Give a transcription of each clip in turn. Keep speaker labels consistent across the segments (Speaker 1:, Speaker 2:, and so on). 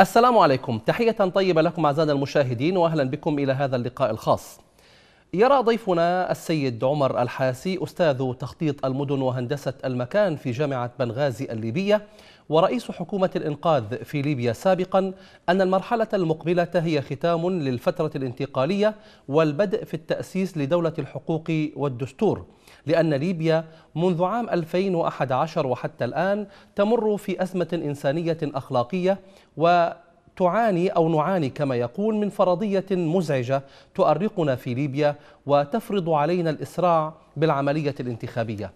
Speaker 1: السلام عليكم تحية طيبة لكم أعزائنا المشاهدين وأهلا بكم إلى هذا اللقاء الخاص يرى ضيفنا السيد عمر الحاسي أستاذ تخطيط المدن وهندسة المكان في جامعة بنغازي الليبية ورئيس حكومة الإنقاذ في ليبيا سابقا أن المرحلة المقبلة هي ختام للفترة الانتقالية والبدء في التأسيس لدولة الحقوق والدستور لأن ليبيا منذ عام 2011 وحتى الآن تمر في أزمة إنسانية أخلاقية و تعاني أو نعاني كما يقول من فرضية مزعجة تؤرقنا في ليبيا وتفرض علينا الإسراع بالعملية الانتخابية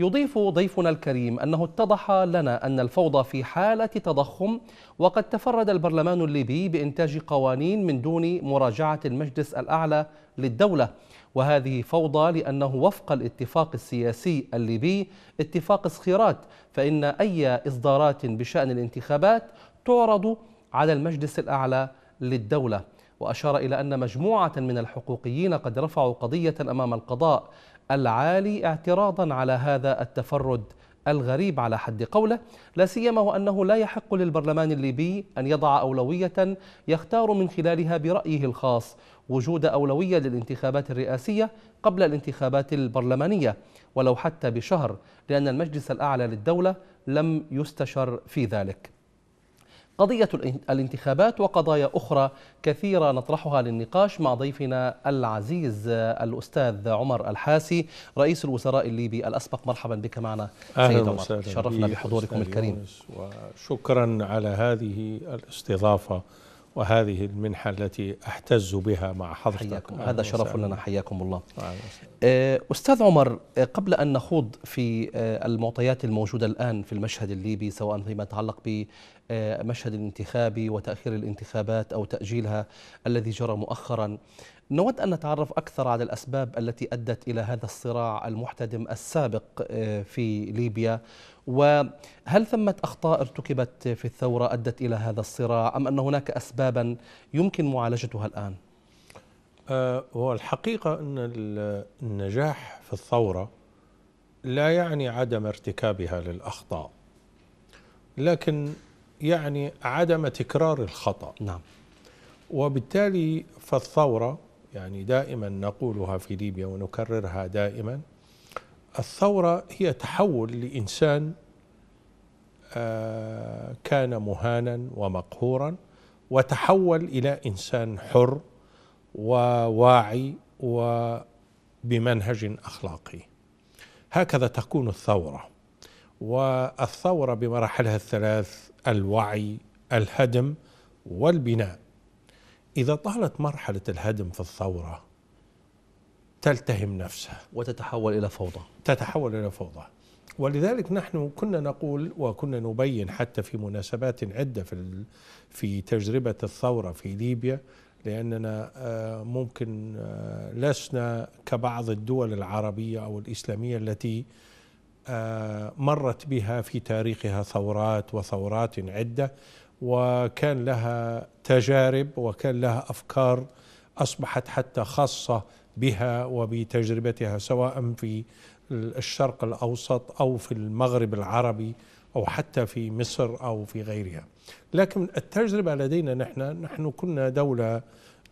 Speaker 1: يضيف ضيفنا الكريم أنه اتضح لنا أن الفوضى في حالة تضخم وقد تفرد البرلمان الليبي بإنتاج قوانين من دون مراجعة المجلس الأعلى للدولة وهذه فوضى لأنه وفق الاتفاق السياسي الليبي اتفاق صخيرات فإن أي إصدارات بشأن الانتخابات تعرض على المجلس الأعلى للدولة وأشار إلى أن مجموعة من الحقوقيين قد رفعوا قضية أمام القضاء العالي اعتراضا على هذا التفرد الغريب على حد قوله لا سيما وأنه لا يحق للبرلمان الليبي أن يضع أولوية يختار من خلالها برأيه الخاص وجود أولوية للانتخابات الرئاسية قبل الانتخابات البرلمانية ولو حتى بشهر لأن المجلس الأعلى للدولة لم يستشر في ذلك قضية الانتخابات وقضايا أخرى كثيرة نطرحها للنقاش مع ضيفنا العزيز آه، الأستاذ عمر الحاسي رئيس الوزراء الليبي الأسبق مرحبا بك معنا سيد عمر شرفنا بحضوركم الكريم
Speaker 2: وشكرا على هذه الاستضافة وهذه المنحة التي أحتز بها مع حضرتك حياكم. هذا شرف لنا حياكم الله
Speaker 1: آه، أستاذ عمر آه، قبل أن نخوض في المعطيات الموجودة الآن في المشهد الليبي سواء فيما يتعلق آه، مشهد الانتخابي وتأخير الانتخابات أو تأجيلها الذي جرى مؤخرا نود أن نتعرف أكثر على الأسباب التي أدت إلى هذا الصراع المحتدم السابق آه، في ليبيا وهل ثمة أخطاء ارتكبت في الثورة أدت إلى هذا الصراع أم أن هناك أسبابا يمكن معالجتها الآن؟ آه، هو
Speaker 2: الحقيقة أن النجاح في الثورة لا يعني عدم ارتكابها للأخطاء لكن يعني عدم تكرار الخطأ نعم وبالتالي فالثورة يعني دائما نقولها في ليبيا ونكررها دائما الثورة هي تحول لإنسان آه، كان مهانا ومقهورا وتحول إلى إنسان حر وواعي وبمنهج أخلاقي هكذا تكون الثورة والثورة بمراحلها الثلاث الوعي الهدم والبناء إذا طالت مرحلة الهدم في الثورة تلتهم نفسها وتتحول إلى فوضى تتحول إلى فوضى ولذلك نحن كنا نقول وكنا نبين حتى في مناسبات عدة في في تجربة الثورة في ليبيا لأننا آه، ممكن آه، لسنا كبعض الدول العربية أو الإسلامية التي آه، مرت بها في تاريخها ثورات وثورات عده وكان لها تجارب وكان لها افكار اصبحت حتى خاصه بها وبتجربتها سواء في الشرق الاوسط او في المغرب العربي او حتى في مصر او في غيرها. لكن التجربه لدينا نحن نحن كنا دوله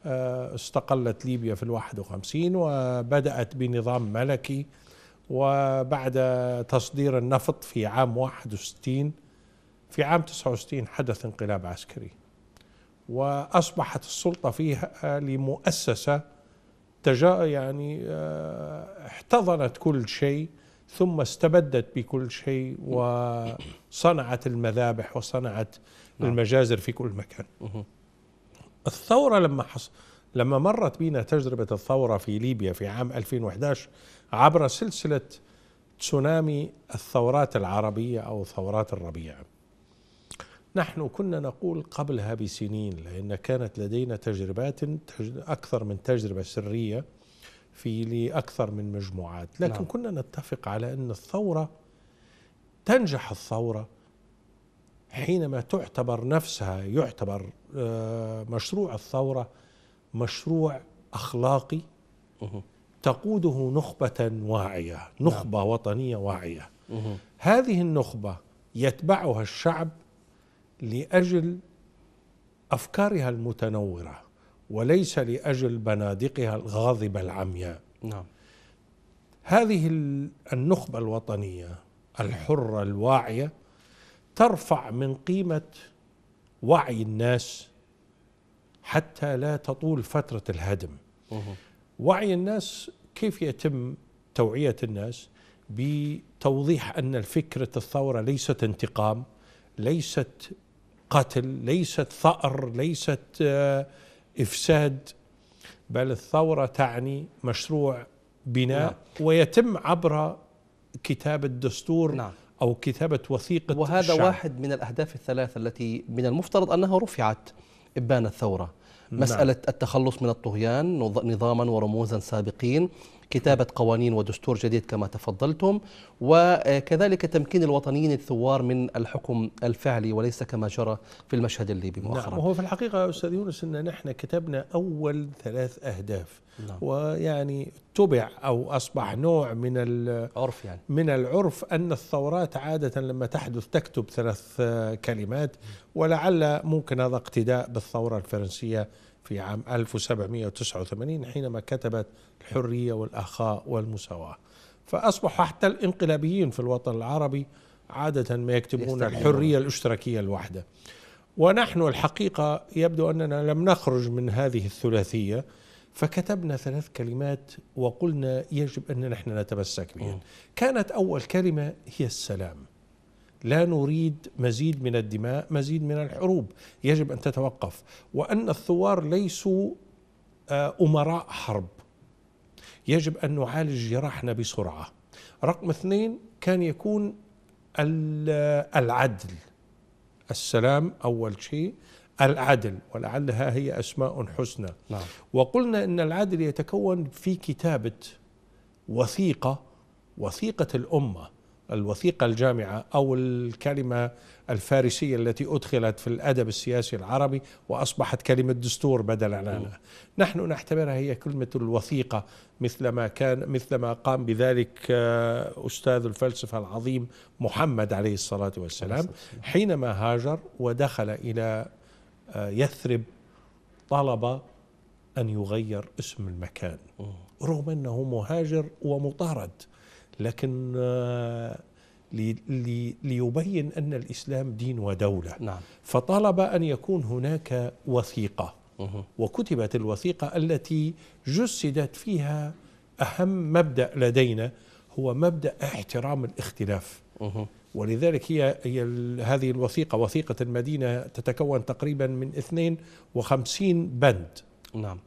Speaker 2: آه، استقلت ليبيا في الواحد وخمسين وبدات بنظام ملكي وبعد تصدير النفط في عام 61 في عام 69 حدث انقلاب عسكري وأصبحت السلطة فيها آه، لمؤسسة تجا يعني آه، احتضنت كل شيء ثم استبدت بكل شيء وصنعت المذابح وصنعت نعم. المجازر في كل مكان الثورة لما حصل لما مرت بنا تجربة الثورة في ليبيا في عام 2011 عبر سلسلة تسونامي الثورات العربية أو ثورات الربيع نحن كنا نقول قبلها بسنين لأن كانت لدينا تجربات أكثر من تجربة سرية في لأكثر من مجموعات لكن لا. نعم. كنا نتفق على أن الثورة تنجح الثورة حينما تعتبر نفسها يعتبر آه، مشروع الثورة مشروع اخلاقي تقوده نخبه واعيه نخبه نعم. وطنيه واعيه هذه النخبه يتبعها الشعب لاجل افكارها المتنوره وليس لاجل بنادقها الغاضبه العمياء نعم هذه النخبه الوطنيه الحره الواعيه ترفع من قيمه وعي الناس حتى لا تطول فترة الهدم وعي الناس كيف يتم توعية الناس بتوضيح أن فكرة الثورة ليست انتقام ليست قتل ليست ثأر ليست آه، إفساد بل الثورة تعني مشروع بناء نعم. ويتم عبر كتابة دستور نعم.
Speaker 1: أو كتابة وثيقة وهذا الشعب. واحد من الأهداف الثلاثة التي من المفترض أنها رفعت إبان الثورة نعم. مسألة التخلص من الطغيان نظاما ورموزا سابقين كتابة قوانين ودستور جديد كما تفضلتم وكذلك تمكين الوطنيين الثوار من الحكم الفعلي وليس كما جرى في المشهد الليبي نعم، مؤخرا نعم
Speaker 2: وهو في الحقيقة أستاذ يونس أن نحن كتبنا أول ثلاث أهداف نعم. ويعني تبع أو أصبح نعم. نوع من العرف يعني من العرف أن الثورات عادة لما تحدث تكتب ثلاث كلمات نعم. ولعل ممكن هذا اقتداء بالثورة الفرنسية في عام 1789 حينما كتبت الحرية والأخاء والمساواة فأصبح حتى الانقلابيين في الوطن العربي عادة ما يكتبون الحرية الاشتراكية الواحدة ونحن الحقيقة يبدو أننا لم نخرج من هذه الثلاثية فكتبنا ثلاث كلمات وقلنا يجب أن نحن نتمسك بها كانت أول كلمة هي السلام لا نريد مزيد من الدماء مزيد من الحروب يجب أن تتوقف وأن الثوار ليسوا آه، أمراء حرب يجب أن نعالج جراحنا بسرعة رقم اثنين كان يكون العدل السلام أول شيء العدل ولعلها هي أسماء حسنى نعم. وقلنا أن العدل يتكون في كتابة وثيقة وثيقة الأمة الوثيقة الجامعة أو الكلمة الفارسية التي أدخلت في الأدب السياسي العربي وأصبحت كلمة دستور بدلا عنها نحن نعتبرها هي كلمة الوثيقة مثلما كان مثلما قام بذلك آه، أستاذ الفلسفة العظيم محمد عليه الصلاة والسلام حينما هاجر ودخل إلى آه، يثرب طلب أن يغير اسم المكان رغم أنه مهاجر ومطارد لكن آه، ليبين أن الإسلام دين ودولة نعم. فطلب أن يكون هناك وثيقة وكتبت الوثيقة التي جسدت فيها أهم مبدأ لدينا هو مبدأ احترام الاختلاف ولذلك هي, هي هذه الوثيقة وثيقة المدينة تتكون تقريبا من 52 بند نعم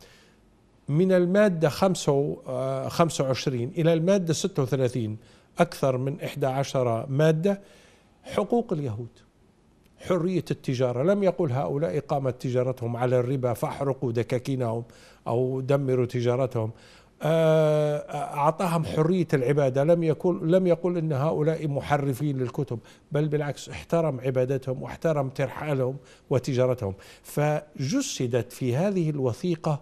Speaker 2: من المادة 25 آه، إلى المادة 36 أكثر من 11 مادة حقوق اليهود حرية التجارة لم يقل هؤلاء قامت تجارتهم على الربا فاحرقوا دكاكينهم أو دمروا تجارتهم آه، آه، أعطاهم حرية العبادة لم يقول, لم يقل أن هؤلاء محرفين للكتب بل بالعكس احترم عبادتهم واحترم ترحالهم وتجارتهم فجسدت في هذه الوثيقة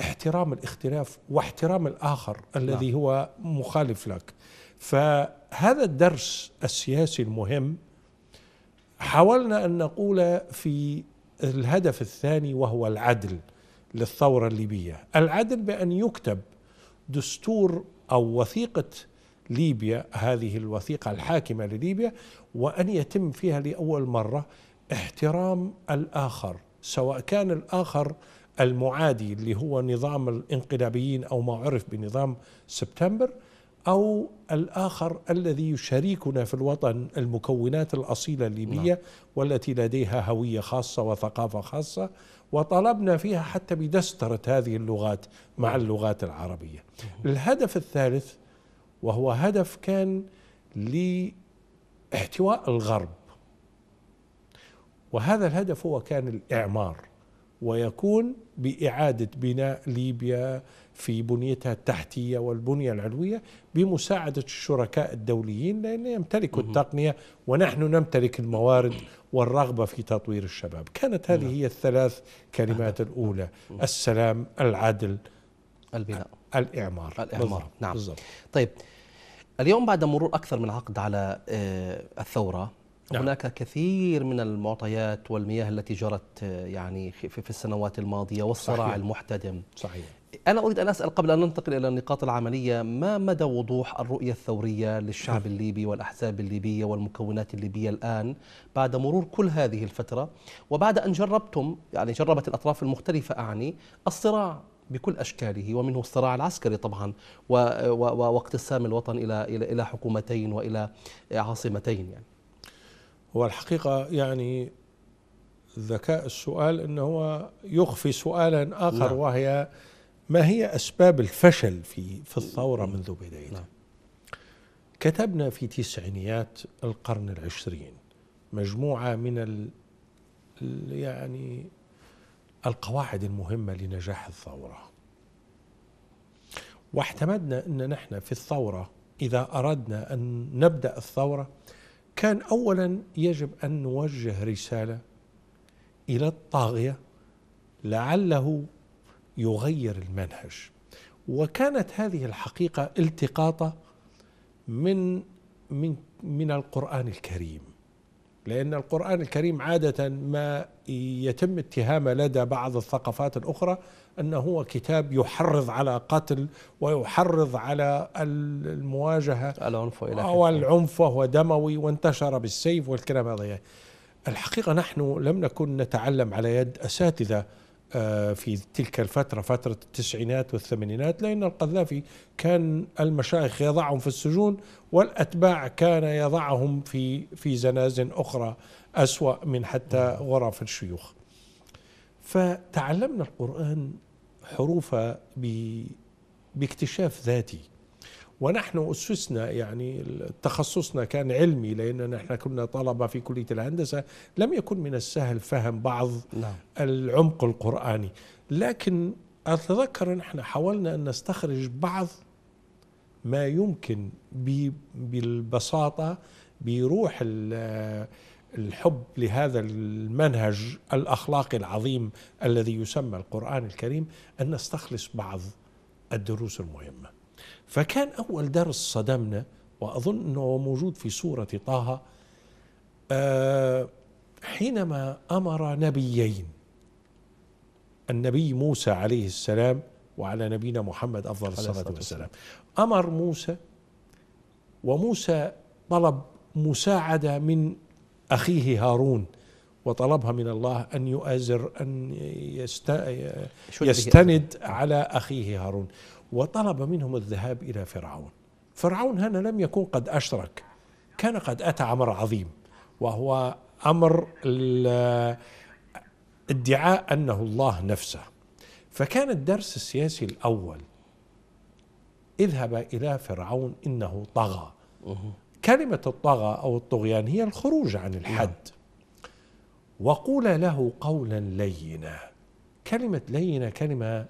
Speaker 2: احترام الاختلاف واحترام الآخر نعم. الذي هو مخالف لك فهذا الدرس السياسي المهم حاولنا أن نقول في الهدف الثاني وهو العدل للثورة الليبية العدل بأن يكتب دستور أو وثيقة ليبيا هذه الوثيقة الحاكمة لليبيا وأن يتم فيها لأول مرة احترام الآخر سواء كان الآخر المعادي اللي هو نظام الانقلابيين او ما عرف بنظام سبتمبر او الاخر الذي يشاركنا في الوطن المكونات الاصيله الليبيه نعم. والتي لديها هويه خاصه وثقافه خاصه وطلبنا فيها حتى بدستره هذه اللغات مع نعم. اللغات العربيه. الهدف الثالث وهو هدف كان لاحتواء الغرب وهذا الهدف هو كان الاعمار ويكون باعاده بناء ليبيا في بنيتها التحتيه والبنيه العلويه بمساعده الشركاء الدوليين لان يمتلكوا التقنيه ونحن نمتلك الموارد والرغبه في تطوير الشباب، كانت
Speaker 1: هذه نعم. هي الثلاث كلمات نعم. الاولى السلام، العدل، البناء الاعمار الاعمار بالضبط. نعم بالزبط. طيب اليوم بعد مرور اكثر من عقد على آه، الثوره نعم. هناك كثير من المعطيات والمياه التي جرت يعني في السنوات الماضية والصراع صحيح. المحتدم صحيح أنا أريد أن أسأل قبل أن ننتقل إلى النقاط العملية ما مدى وضوح الرؤية الثورية للشعب نعم. الليبي والأحزاب الليبية والمكونات الليبية الآن بعد مرور كل هذه الفترة وبعد أن جربتم يعني جربت الأطراف المختلفة أعني الصراع بكل اشكاله ومنه الصراع العسكري طبعا واقتسام الوطن الى الى حكومتين والى عاصمتين يعني. هو الحقيقة يعني ذكاء
Speaker 2: السؤال أنه هو يخفي سؤالا آخر نعم. وهي ما هي أسباب الفشل في في الثورة منذ بدايتها نعم. كتبنا في تسعينيات القرن العشرين مجموعة من ال يعني القواعد المهمة لنجاح الثورة واعتمدنا أن نحن في الثورة إذا أردنا أن نبدأ الثورة كان اولا يجب ان نوجه رساله الى الطاغيه لعله يغير المنهج وكانت هذه الحقيقه التقاطه من من من القران الكريم لان القران الكريم عاده ما يتم اتهامه لدى بعض الثقافات الاخرى أنه هو كتاب يحرض على قتل ويحرض على المواجهة العنف إلى والعنف وهو دموي وانتشر بالسيف والكلام هذا الحقيقة نحن لم نكن نتعلم على يد أساتذة آه، في تلك الفترة فترة التسعينات والثمانينات لأن القذافي كان المشايخ يضعهم في السجون والأتباع كان يضعهم في في زنازن أخرى أسوأ من حتى غرف الشيوخ فتعلمنا القرآن حروفه باكتشاف ذاتي ونحن أسسنا يعني تخصصنا كان علمي لأننا نحن كنا طلبة في كلية الهندسة لم يكن من السهل فهم بعض لا. نعم. العمق القرآني لكن أتذكر نحن حاولنا أن نستخرج بعض ما يمكن بالبساطة بروح الحب لهذا المنهج الاخلاقي العظيم الذي يسمى القران الكريم ان نستخلص بعض الدروس المهمه. فكان اول درس صدمنا واظن انه موجود في سوره طه آه، حينما امر نبيين النبي موسى عليه السلام وعلى نبينا محمد افضل الصلاه والسلام امر موسى وموسى طلب مساعده من أخيه هارون وطلبها من الله أن يؤازر أن يست... يستند على أخيه هارون وطلب منهم الذهاب إلى فرعون فرعون هنا لم يكن قد أشرك كان قد أتى أمر عظيم وهو أمر ادعاء أنه الله نفسه فكان الدرس السياسي الأول اذهب إلى فرعون إنه طغى كلمة الطغى أو الطغيان هي الخروج عن الحد نعم. وقول له قولا لينا كلمة لينة كلمة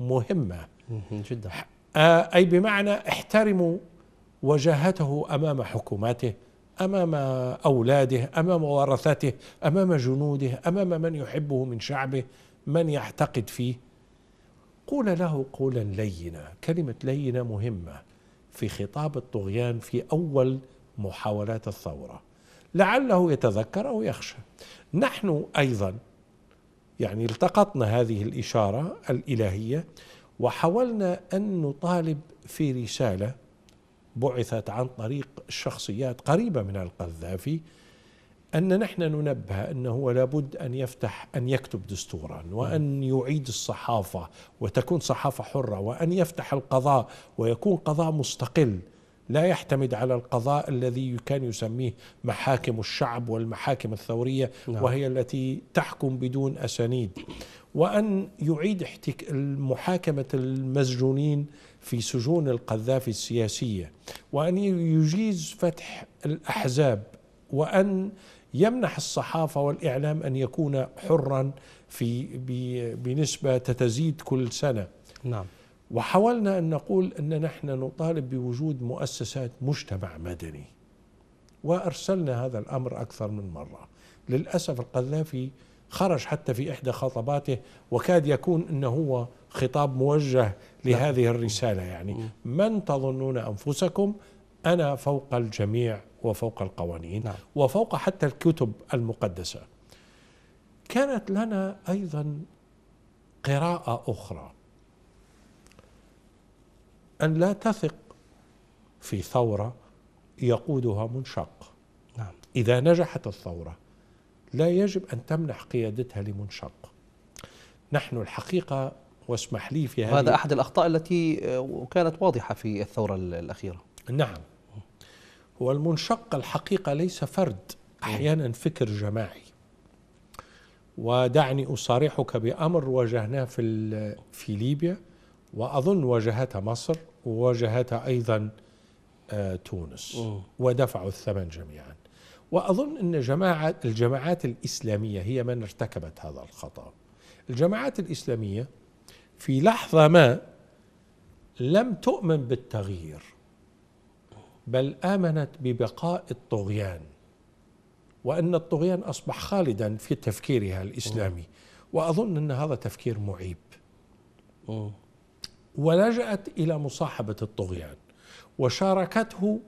Speaker 2: مهمة جدا آه، أي بمعنى احترموا وجاهته أمام حكوماته امام اولاده امام ورثته امام جنوده امام من يحبه من شعبه من يعتقد فيه قول له قولا لينا كلمه لينه مهمه في خطاب الطغيان في اول محاولات الثورة لعله يتذكر أو يخشى نحن أيضا يعني التقطنا هذه الإشارة الإلهية وحاولنا أن نطالب في رسالة بعثت عن طريق شخصيات قريبة من القذافي أن نحن ننبه أنه لابد أن يفتح أن يكتب دستورا وأن يعيد الصحافة وتكون صحافة حرة وأن يفتح القضاء ويكون قضاء مستقل لا يعتمد على القضاء الذي كان يسميه محاكم الشعب والمحاكم الثورية نعم. وهي التي تحكم بدون أسانيد وأن يعيد احتك... محاكمة المسجونين في سجون القذافي السياسية وأن يجيز فتح الأحزاب وأن يمنح الصحافة والإعلام أن يكون حرا في بنسبة تتزيد كل سنة نعم وحاولنا أن نقول أن نحن نطالب بوجود مؤسسات مجتمع مدني وأرسلنا هذا الأمر أكثر من مرة للأسف القذافي خرج حتى في إحدى خطباته وكاد يكون أنه هو خطاب موجه لهذه الرسالة يعني من تظنون أنفسكم أنا فوق الجميع وفوق القوانين نعم. وفوق حتى الكتب المقدسة كانت لنا أيضا قراءة أخرى أن لا تثق في ثورة يقودها منشق نعم. إذا نجحت الثورة لا يجب أن تمنح قيادتها لمنشق نحن الحقيقة واسمح لي في هذا أحد
Speaker 1: الأخطاء التي آه، كانت واضحة في الثورة الأخيرة نعم هو المنشق
Speaker 2: الحقيقة ليس فرد أحيانا فكر جماعي ودعني أصارحك بأمر واجهناه في, في ليبيا وأظن واجهتها مصر وواجهتها أيضا آه، تونس ودفعوا الثمن جميعا وأظن أن جماعة الجماعات الإسلامية هي من ارتكبت هذا الخطأ الجماعات الإسلامية في لحظة ما لم تؤمن بالتغيير بل آمنت ببقاء الطغيان وأن الطغيان أصبح خالدا في تفكيرها الإسلامي وأظن أن هذا تفكير معيب ولجأت إلى مصاحبة الطغيان وشاركته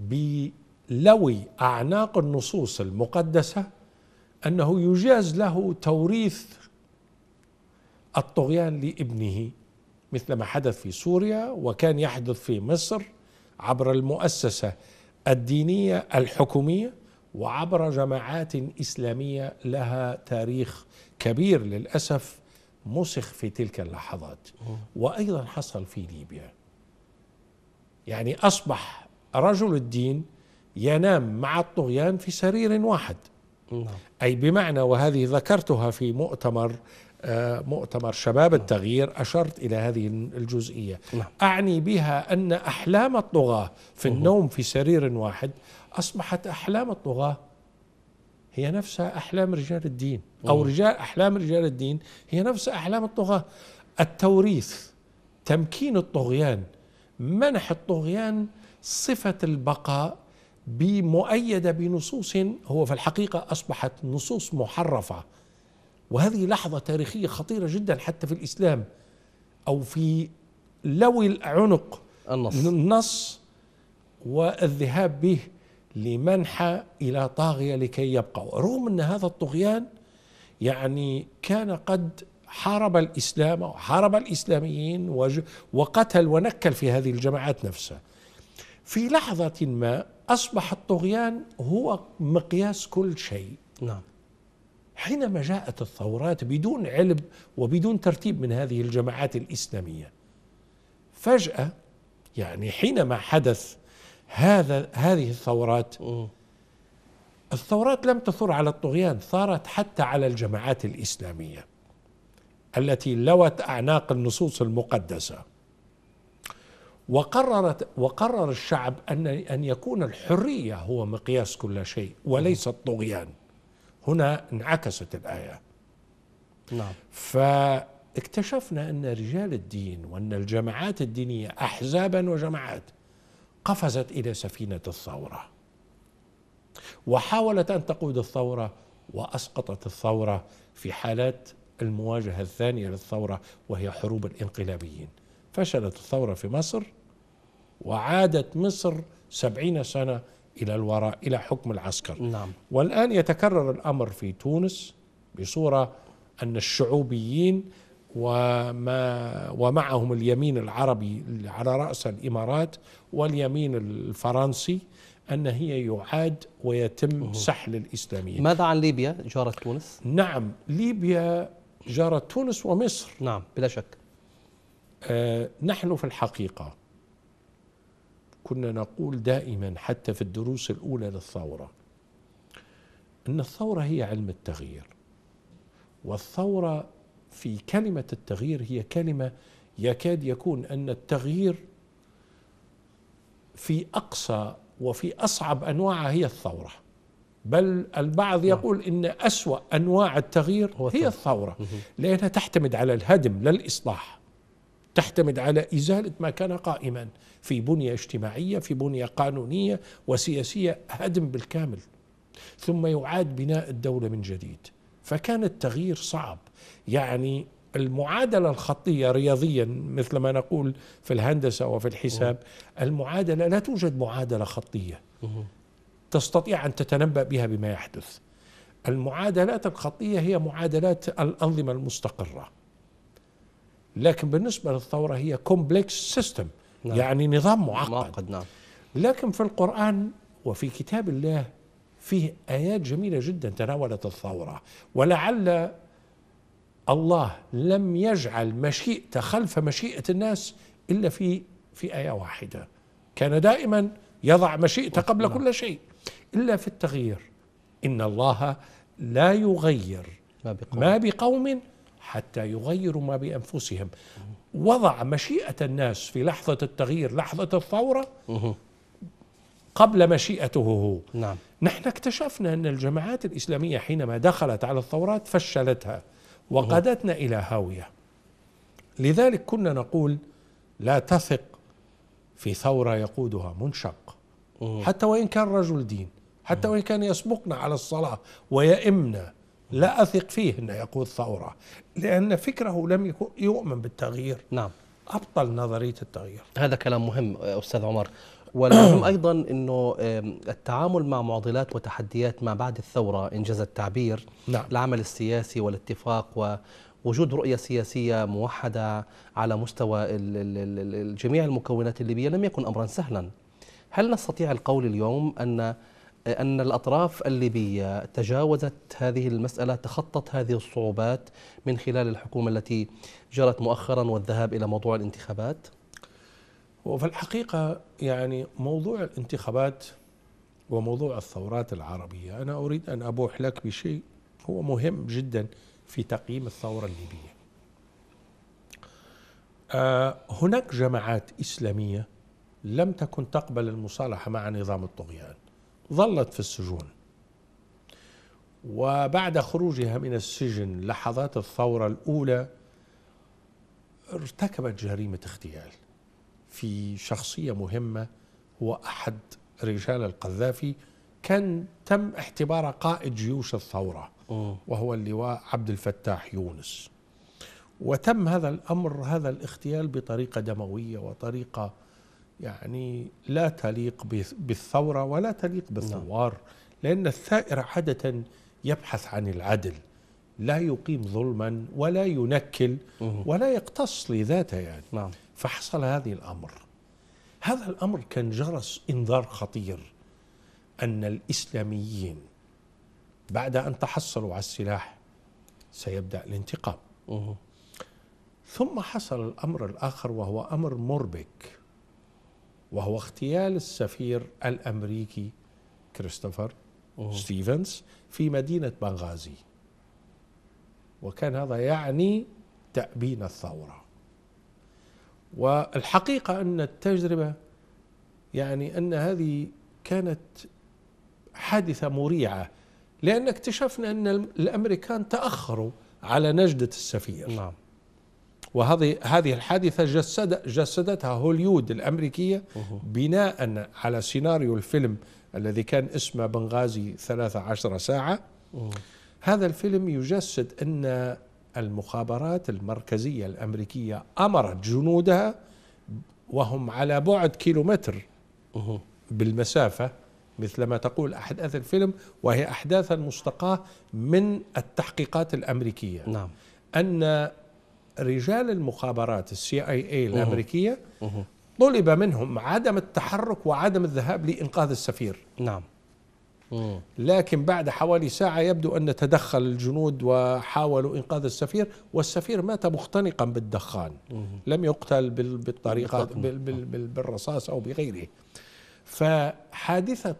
Speaker 2: بلوي أعناق النصوص المقدسة أنه يجاز له توريث الطغيان لابنه مثل ما حدث في سوريا وكان يحدث في مصر عبر المؤسسة الدينية الحكومية وعبر جماعات إسلامية لها تاريخ كبير للأسف مسخ في تلك اللحظات وأيضا حصل في ليبيا يعني أصبح رجل الدين ينام مع الطغيان في سرير واحد نعم. أي بمعنى وهذه ذكرتها في مؤتمر آه، مؤتمر شباب نعم. التغيير أشرت إلى هذه الجزئية نعم. أعني بها أن أحلام الطغاة في النوم في سرير واحد أصبحت أحلام الطغاة هي نفسها أحلام رجال الدين أو رجال أحلام رجال الدين هي نفس أحلام الطغاة التوريث تمكين الطغيان منح الطغيان صفة البقاء بمؤيدة بنصوص هو في الحقيقة أصبحت نصوص محرفة وهذه لحظة تاريخية خطيرة جدا حتى في الإسلام أو في لوي العنق النص النص والذهاب به لمنحى إلى طاغية لكي يبقوا رغم أن هذا الطغيان يعني كان قد حارب الإسلام وحارب الإسلاميين وقتل ونكل في هذه الجماعات نفسها في لحظة ما أصبح الطغيان هو مقياس كل شيء نعم حينما جاءت الثورات بدون علم وبدون ترتيب من هذه الجماعات الإسلامية فجأة يعني حينما حدث هذا هذه الثورات الثورات لم تثر على الطغيان ثارت حتى على الجماعات الإسلامية التي لوت أعناق النصوص المقدسة وقررت وقرر الشعب أن أن يكون الحرية هو مقياس كل شيء وليس الطغيان هنا انعكست الآية نعم فاكتشفنا أن رجال الدين وأن الجماعات الدينية أحزابا وجماعات قفزت الى سفينه الثوره وحاولت ان تقود الثوره واسقطت الثوره في حالات المواجهه الثانيه للثوره وهي حروب الانقلابيين فشلت الثوره في مصر وعادت مصر سبعين سنه الى الوراء الى حكم العسكر نعم. والان يتكرر الامر في تونس بصوره ان الشعوبيين وما ومعهم اليمين العربي على رأس الإمارات واليمين الفرنسي أن هي يعاد ويتم سحل الإسلاميين ماذا عن ليبيا جارة تونس؟ نعم ليبيا جارة تونس ومصر نعم بلا شك آه نحن في الحقيقة كنا نقول دائما حتى في الدروس الأولى للثورة أن الثورة هي علم التغيير والثورة في كلمة التغيير هي كلمة يكاد يكون أن التغيير في أقصى وفي أصعب أنواعها هي الثورة بل البعض نعم. يقول إن أسوأ أنواع التغيير هي الثورة لأنها تعتمد على الهدم لا الإصلاح تعتمد على إزالة ما كان قائما في بنية اجتماعية في بنية قانونية وسياسية هدم بالكامل ثم يعاد بناء الدولة من جديد فكان التغيير صعب يعني المعادلة الخطية رياضيا مثل ما نقول في الهندسة وفي الحساب المعادلة لا توجد معادلة خطية تستطيع أن تتنبأ بها بما يحدث المعادلات الخطية هي معادلات الأنظمة المستقرة لكن بالنسبة للثورة هي كومبلكس سيستم نعم. يعني نظام معقد, معقد نعم. لكن في القرآن وفي كتاب الله فيه آيات جميلة جدا تناولت الثورة ولعل الله لم يجعل مشيئته خلف مشيئة الناس إلا في في آية واحدة كان دائما يضع مشيئته قبل نعم. كل شيء إلا في التغيير إن الله لا يغير ما بقوم, ما بقوم حتى يغيروا ما بأنفسهم وضع مشيئة الناس في لحظة التغيير لحظة الثورة قبل مشيئته هو نعم. نحن اكتشفنا أن الجماعات الإسلامية حينما دخلت على الثورات فشلتها وقادتنا إلى هاوية لذلك كنا نقول لا تثق في ثورة يقودها منشق حتى وإن كان رجل دين حتى وإن كان يسبقنا على الصلاة ويئمنا لا أثق فيه أنه يقود ثورة لأن فكره لم يؤمن بالتغيير نعم
Speaker 1: أبطل نظرية التغيير هذا كلام مهم أستاذ عمر والمهم أيضا أنه التعامل مع معضلات وتحديات ما بعد الثورة إن جاز التعبير نعم. العمل السياسي والاتفاق و وجود رؤية سياسية موحدة على مستوى جميع المكونات الليبية لم يكن أمرا سهلا هل نستطيع القول اليوم أن أن الأطراف الليبية تجاوزت هذه المسألة تخطت هذه الصعوبات من خلال الحكومة التي جرت مؤخرا والذهاب إلى موضوع الانتخابات؟ وفي الحقيقة يعني موضوع الانتخابات
Speaker 2: وموضوع الثورات العربية أنا أريد أن أبوح لك بشيء هو مهم جدا في تقييم الثورة الليبية آه، هناك جماعات إسلامية لم تكن تقبل المصالحة مع نظام الطغيان ظلت في السجون وبعد خروجها من السجن لحظات الثورة الأولى ارتكبت جريمة اغتيال في شخصية مهمة هو أحد رجال القذافي كان تم اعتباره قائد جيوش الثورة وهو اللواء عبد الفتاح يونس وتم هذا الأمر هذا الاغتيال بطريقة دموية وطريقة يعني لا تليق بالثورة ولا تليق نعم. بالثوار لأن الثائر عادة يبحث عن العدل لا يقيم ظلما ولا ينكل ولا يقتص لذاته يعني نعم. فحصل هذه الامر هذا الامر كان جرس انذار خطير ان الاسلاميين بعد ان تحصلوا على السلاح سيبدا الانتقام ثم حصل الامر الاخر وهو امر مربك وهو اغتيال السفير الامريكي كريستوفر ستيفنز في مدينه بنغازي وكان هذا يعني تابين الثوره والحقيقة أن التجربة يعني أن هذه كانت حادثة مريعة لأن اكتشفنا أن الأمريكان تأخروا على نجدة السفير نعم وهذه هذه الحادثة جسد جسدتها هوليود الأمريكية بناء على سيناريو الفيلم الذي كان اسمه بنغازي 13 ساعة أوه. هذا الفيلم يجسد أن المخابرات المركزية الأمريكية أمرت جنودها وهم على بعد كيلومتر بالمسافة مثلما تقول أحداث الفيلم وهي أحداثا مستقاة من التحقيقات الأمريكية نعم. أن رجال المخابرات السي اي اي الأمريكية طلب منهم عدم التحرك وعدم الذهاب لإنقاذ السفير نعم لكن بعد حوالي ساعة يبدو أن تدخل الجنود وحاولوا إنقاذ السفير والسفير مات مختنقا بالدخان لم يقتل بالطريقة بالرصاص أو بغيره فحادثة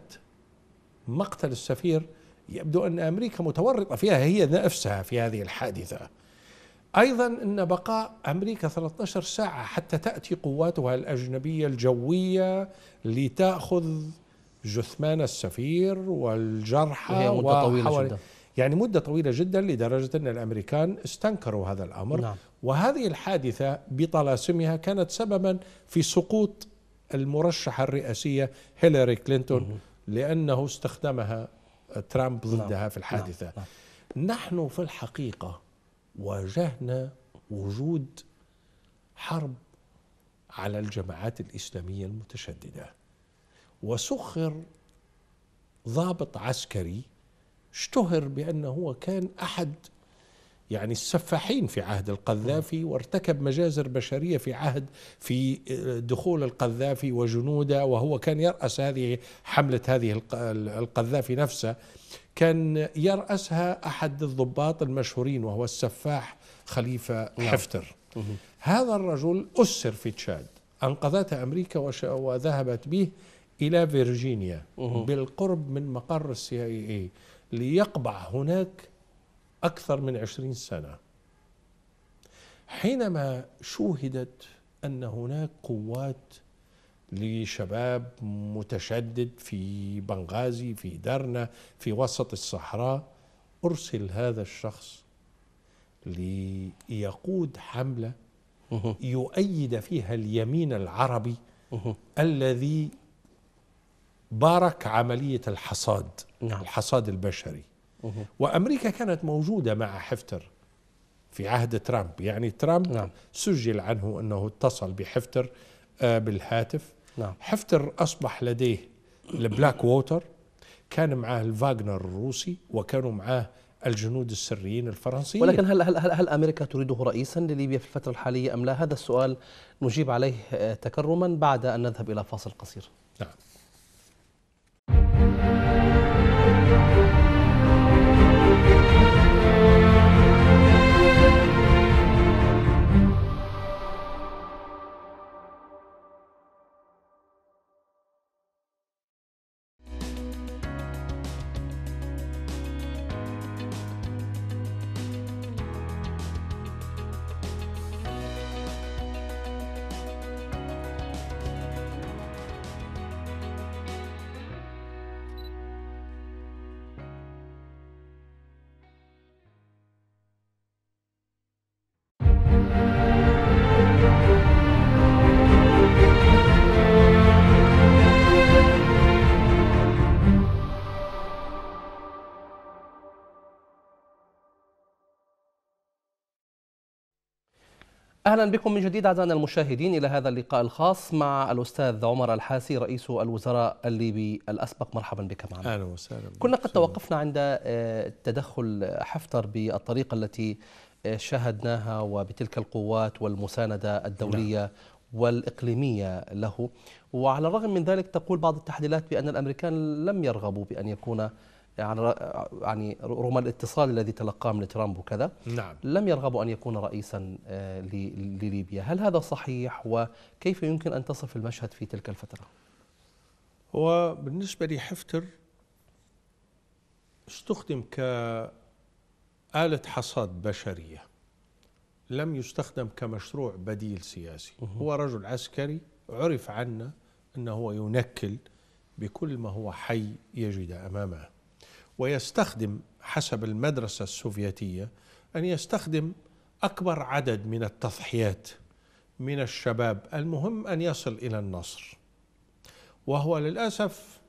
Speaker 2: مقتل السفير يبدو أن أمريكا متورطة فيها هي نفسها في هذه الحادثة أيضا أن بقاء أمريكا 13 ساعة حتى تأتي قواتها الأجنبية الجوية لتأخذ جثمان السفير والجرحى وهي مدة طويلة جدا يعني مدة طويلة جدا لدرجة أن الأمريكان استنكروا هذا الأمر نعم. وهذه الحادثة بطلاسمها كانت سببا في سقوط المرشحة الرئاسية هيلاري كلينتون مه. لأنه استخدمها ترامب نعم. ضدها نعم. في الحادثة نعم. نعم. نحن في الحقيقة واجهنا وجود حرب على الجماعات الإسلامية المتشددة وسخر ضابط عسكري اشتهر بأنه هو كان أحد يعني السفاحين في عهد القذافي وارتكب مجازر بشريه في عهد في دخول القذافي وجنوده وهو كان يراس هذه حمله هذه القذافي نفسه كان يراسها احد الضباط المشهورين وهو السفاح خليفه نعم. حفتر هذا الرجل اسر في تشاد انقذته امريكا وذهبت به إلى فيرجينيا أوه. بالقرب من مقر السي اي اي ليقبع هناك أكثر من عشرين سنة حينما شوهدت أن هناك قوات لشباب متشدد في بنغازي في درنا في وسط الصحراء أرسل هذا الشخص ليقود حملة يؤيد فيها اليمين العربي الذي بارك عملية الحصاد نعم. الحصاد البشري مه. وأمريكا كانت موجودة مع حفتر في عهد ترامب يعني ترامب نعم. سجل عنه أنه اتصل بحفتر آه، بالهاتف نعم. حفتر أصبح لديه البلاك
Speaker 1: ووتر كان معاه الفاغنر الروسي وكانوا معاه الجنود السريين الفرنسيين ولكن هل هل هل, هل امريكا تريده رئيسا لليبيا في الفتره الحاليه ام لا؟ هذا السؤال نجيب عليه آه، تكرما بعد ان نذهب الى فاصل قصير. نعم. أهلا بكم من جديد أعزائنا المشاهدين إلى هذا اللقاء الخاص مع الأستاذ عمر الحاسي رئيس الوزراء الليبي الأسبق مرحبا بك معنا أهلا وسهلا كنا قد توقفنا عند آه، تدخل حفتر بالطريقة التي آه، شاهدناها وبتلك القوات والمساندة الدولية نعم. والإقليمية له وعلى الرغم من ذلك تقول بعض التحليلات بأن الأمريكان لم يرغبوا بأن يكون يعني يعني رغم الاتصال الذي تلقاه من ترامب وكذا نعم. لم يرغبوا ان يكون رئيسا آه، لليبيا، هل هذا صحيح وكيف يمكن ان تصف المشهد في تلك الفتره؟ هو بالنسبه لحفتر استخدم كآلة
Speaker 2: حصاد بشريه لم يستخدم كمشروع بديل سياسي، هو رجل عسكري عرف عنا انه هو ينكل بكل ما هو حي يجد امامه ويستخدم حسب المدرسة السوفيتية أن يستخدم أكبر عدد من التضحيات من الشباب المهم أن يصل إلى النصر وهو للأسف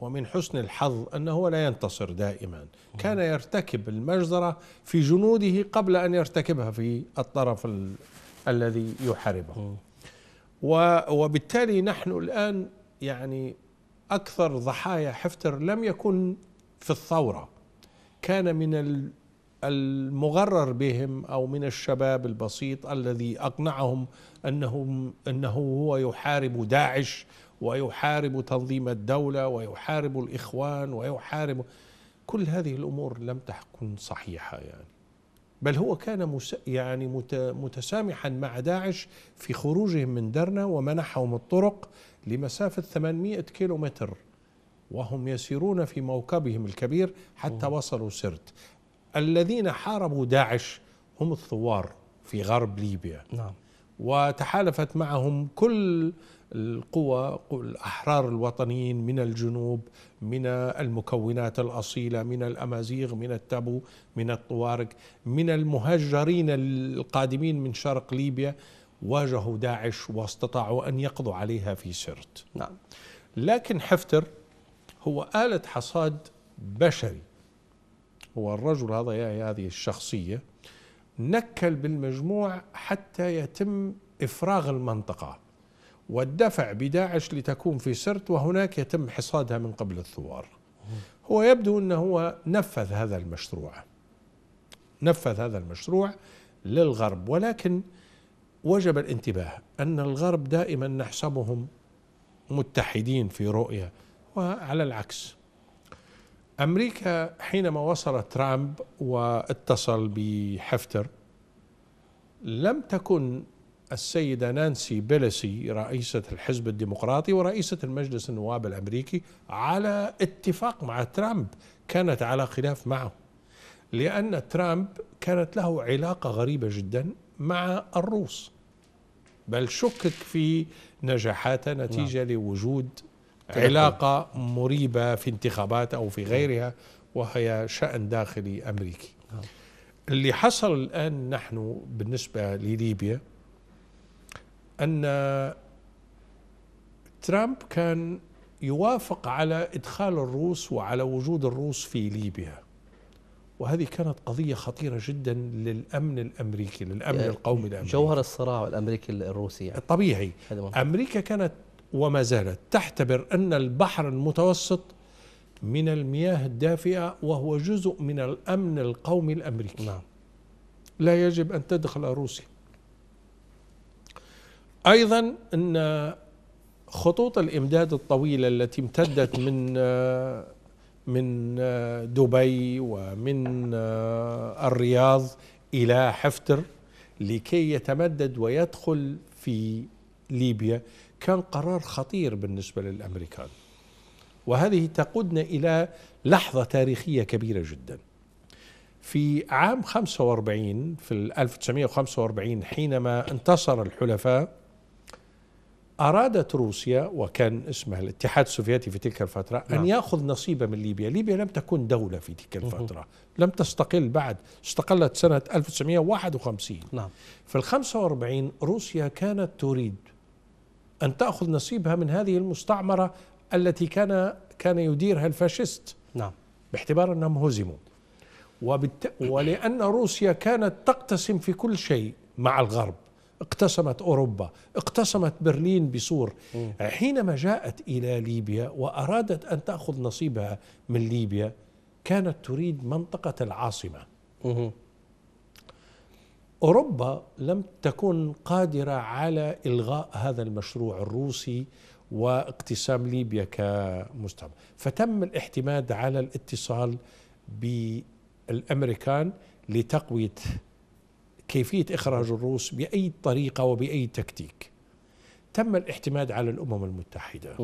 Speaker 2: ومن حسن الحظ أنه لا ينتصر دائما كان يرتكب المجزرة في جنوده قبل أن يرتكبها في الطرف ال الذي يحاربه وبالتالي نحن الآن يعني أكثر ضحايا حفتر لم يكن في الثورة كان من المغرر بهم أو من الشباب البسيط الذي أقنعهم أنهم أنه هو يحارب داعش ويحارب تنظيم الدولة ويحارب الإخوان ويحارب كل هذه الأمور لم تكن صحيحة يعني بل هو كان مس يعني متسامحا مع داعش في خروجهم من درنا ومنحهم الطرق لمسافة 800 كيلومتر وهم يسيرون في موكبهم الكبير حتى وصلوا سرت الذين حاربوا داعش هم الثوار في غرب ليبيا نعم وتحالفت معهم كل القوى الأحرار الوطنيين من الجنوب من المكونات الأصيلة من الأمازيغ من التابو من الطوارق من المهجرين القادمين من شرق ليبيا واجهوا داعش واستطاعوا أن يقضوا عليها في سرت نعم لكن حفتر هو آلة حصاد بشري هو الرجل هذا يعني هذه الشخصية نكل بالمجموع حتى يتم إفراغ المنطقة والدفع بداعش لتكون في سرت وهناك يتم حصادها من قبل الثوار هو يبدو أنه هو نفذ هذا المشروع نفذ هذا المشروع للغرب ولكن وجب الانتباه أن الغرب دائما نحسبهم متحدين في رؤية وعلى العكس أمريكا حينما وصل ترامب واتصل بحفتر لم تكن السيدة نانسي بيلسي رئيسة الحزب الديمقراطي ورئيسة المجلس النواب الأمريكي على اتفاق مع ترامب كانت على خلاف معه لأن ترامب كانت له علاقة غريبة جدا مع الروس بل شكك في نجاحاته نتيجة نعم. لوجود علاقة مريبة في انتخابات أو في غيرها وهي شأن داخلي أمريكي نعم. اللي حصل الآن نحن بالنسبة لليبيا أن ترامب كان يوافق على إدخال الروس وعلى وجود الروس في ليبيا وهذه كانت قضية خطيرة جدا للأمن الأمريكي للأمن القومي الأمريكي جوهر الصراع الأمريكي الروسي يعني. طبيعي أمريكا كانت وما زالت تعتبر أن البحر المتوسط من المياه الدافئة وهو جزء من الأمن القومي الأمريكي نعم. لا يجب أن تدخل روسيا أيضا أن خطوط الإمداد الطويلة التي امتدت من من دبي ومن الرياض إلى حفتر لكي يتمدد ويدخل في ليبيا كان قرار خطير بالنسبة للأمريكان وهذه تقودنا إلى لحظة تاريخية كبيرة جدا في عام 45 في 1945 حينما انتصر الحلفاء أرادت روسيا وكان اسمها الاتحاد السوفيتي في تلك الفترة نعم. أن يأخذ نصيبه من ليبيا ليبيا لم تكن دولة في تلك الفترة لم تستقل بعد استقلت سنة 1951 نعم. في ال 45 روسيا كانت تريد أن تأخذ نصيبها من هذه المستعمرة التي كان كان يديرها الفاشيست نعم باعتبار أنهم هزموا وبالت... ولأن روسيا كانت تقتسم في كل شيء مع الغرب اقتسمت أوروبا اقتسمت برلين بسور حينما جاءت إلى ليبيا وأرادت أن تأخذ نصيبها من ليبيا كانت تريد منطقة العاصمة اوروبا لم تكن قادره على الغاء هذا المشروع الروسي واقتسام ليبيا كمستعمر فتم الاعتماد على الاتصال بالامريكان لتقويه كيفيه اخراج الروس باي طريقه وباي تكتيك تم الاعتماد على الامم المتحده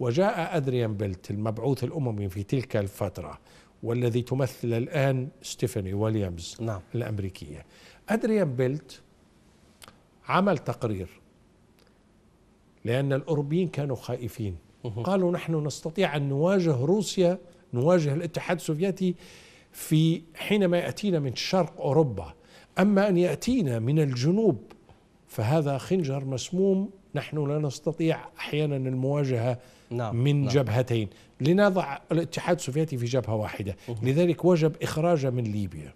Speaker 2: وجاء ادريان بيلت المبعوث الاممي في تلك الفتره والذي تمثل الان ستيفاني ويليامز نعم. الامريكيه أدريان بيلت عمل تقرير لأن الأوروبيين كانوا خائفين قالوا نحن نستطيع أن نواجه روسيا نواجه الاتحاد السوفيتي في حينما يأتينا من شرق أوروبا أما أن يأتينا من الجنوب فهذا خنجر مسموم نحن لا نستطيع أحيانا المواجهة نعم. من نعم. جبهتين لنضع الاتحاد السوفيتي في جبهة واحدة لذلك وجب إخراجه من ليبيا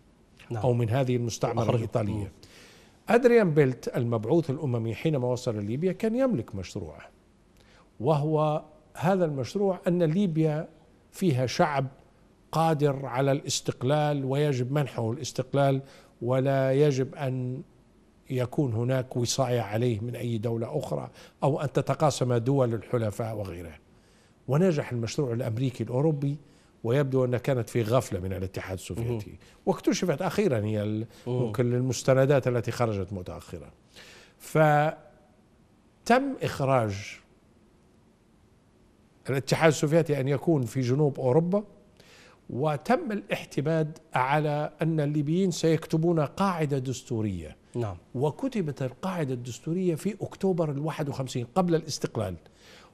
Speaker 2: نعم. أو من هذه المستعمرة أخرجه. الإيطالية أدريان بيلت المبعوث الأممي حينما وصل ليبيا كان يملك مشروع وهو هذا المشروع أن ليبيا فيها شعب قادر على الاستقلال ويجب منحه الاستقلال ولا يجب أن يكون هناك وصاية عليه من أي دولة أخرى أو أن تتقاسم دول الحلفاء وغيرها ونجح المشروع الأمريكي الأوروبي ويبدو أنها كانت في غفلة من الاتحاد السوفيتي واكتشفت أخيرا هي ممكن المستندات التي خرجت متأخرا فتم إخراج الاتحاد السوفيتي أن يكون في جنوب أوروبا وتم الاعتماد على أن الليبيين سيكتبون قاعدة دستورية نعم. وكتبت القاعدة الدستورية في أكتوبر الواحد وخمسين قبل الاستقلال